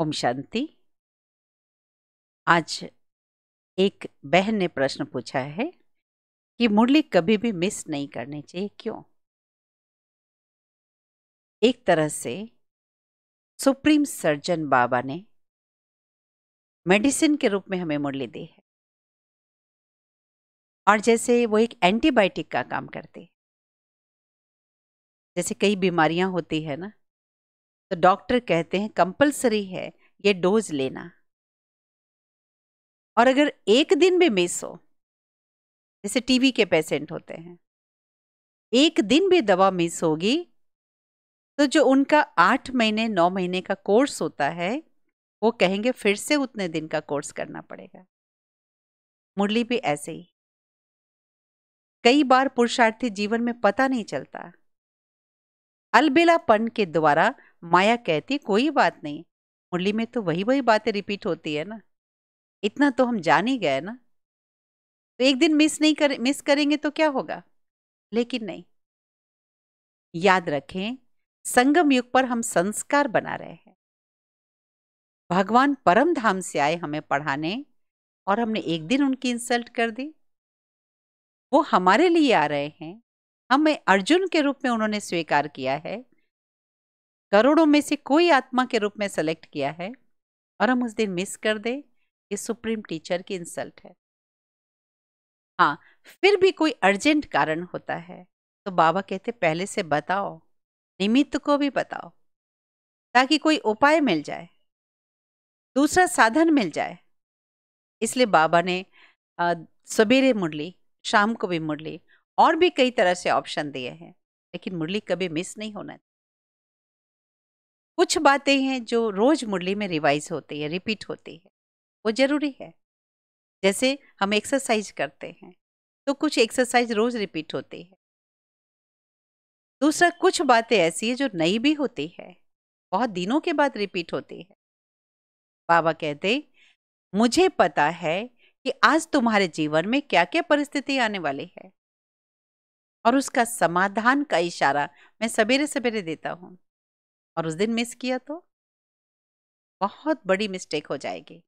ओम शांति आज एक बहन ने प्रश्न पूछा है कि मुरली कभी भी मिस नहीं करनी चाहिए क्यों एक तरह से सुप्रीम सर्जन बाबा ने मेडिसिन के रूप में हमें मुरली दी है और जैसे वो एक एंटीबायोटिक का काम करते हैं जैसे कई बीमारियां होती है ना तो डॉक्टर कहते हैं कंपलसरी है ये डोज लेना और अगर एक दिन भी मिस हो जैसे टीबी के पेशेंट होते हैं एक दिन भी दवा मिस होगी तो जो उनका आठ महीने नौ महीने का कोर्स होता है वो कहेंगे फिर से उतने दिन का कोर्स करना पड़ेगा मुरली भी ऐसे ही कई बार पुरुषार्थी जीवन में पता नहीं चलता अलबेलापन के द्वारा माया कहती कोई बात नहीं मुरली में तो वही वही बातें रिपीट होती है ना इतना तो हम जान ही गए ना तो एक दिन मिस नहीं कर मिस करेंगे तो क्या होगा लेकिन नहीं याद रखें संगम युग पर हम संस्कार बना रहे हैं भगवान परम धाम से आए हमें पढ़ाने और हमने एक दिन उनकी इंसल्ट कर दी वो हमारे लिए आ रहे हैं हमें अर्जुन के रूप में उन्होंने स्वीकार किया है करोड़ों में से कोई आत्मा के रूप में सेलेक्ट किया है और हम उस दिन मिस कर दे ये सुप्रीम टीचर की इंसल्ट है हाँ फिर भी कोई अर्जेंट कारण होता है तो बाबा कहते पहले से बताओ निमित्त को भी बताओ ताकि कोई उपाय मिल जाए दूसरा साधन मिल जाए इसलिए बाबा ने सवेरे मुड़ ली शाम को भी मुड़ ली और भी कई तरह से ऑप्शन दिए हैं लेकिन मुरली कभी मिस नहीं होना कुछ बातें हैं जो रोज मुरली में रिवाइज होती है रिपीट होती है वो ज़रूरी है जैसे हम एक्सरसाइज करते हैं तो कुछ एक्सरसाइज रोज रिपीट होती है दूसरा कुछ बातें ऐसी है जो नई भी होती है बहुत दिनों के बाद रिपीट होती है बाबा कहते मुझे पता है कि आज तुम्हारे जीवन में क्या क्या परिस्थिति आने वाली है और उसका समाधान का इशारा मैं सवेरे सवेरे देता हूँ और उस दिन मिस किया तो बहुत बड़ी मिस्टेक हो जाएगी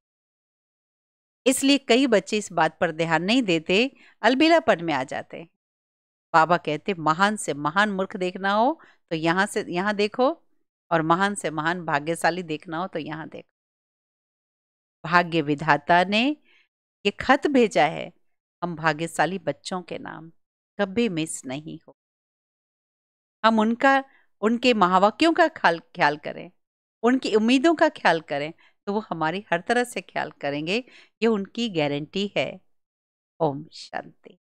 इसलिए कई बच्चे इस बात पर ध्यान नहीं देते अलबिलापन में आ जाते बाबा कहते महान से महान मूर्ख देखना हो तो यहां से यहां देखो और महान से महान भाग्यशाली देखना हो तो यहां देखो भाग्य विधाता ने ये खत भेजा है हम भाग्यशाली बच्चों के नाम कभी मिस नहीं हो हम उनका उनके महावाक्यों का ख्याल ख्याल करें उनकी उम्मीदों का ख्याल करें तो वो हमारी हर तरह से ख्याल करेंगे ये उनकी गारंटी है ओम शांति